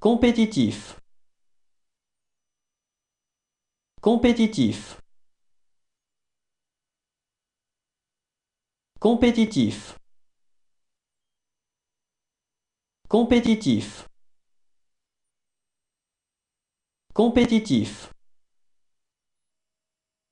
Compétitif Compétitif Compétitif Compétitif Compétitif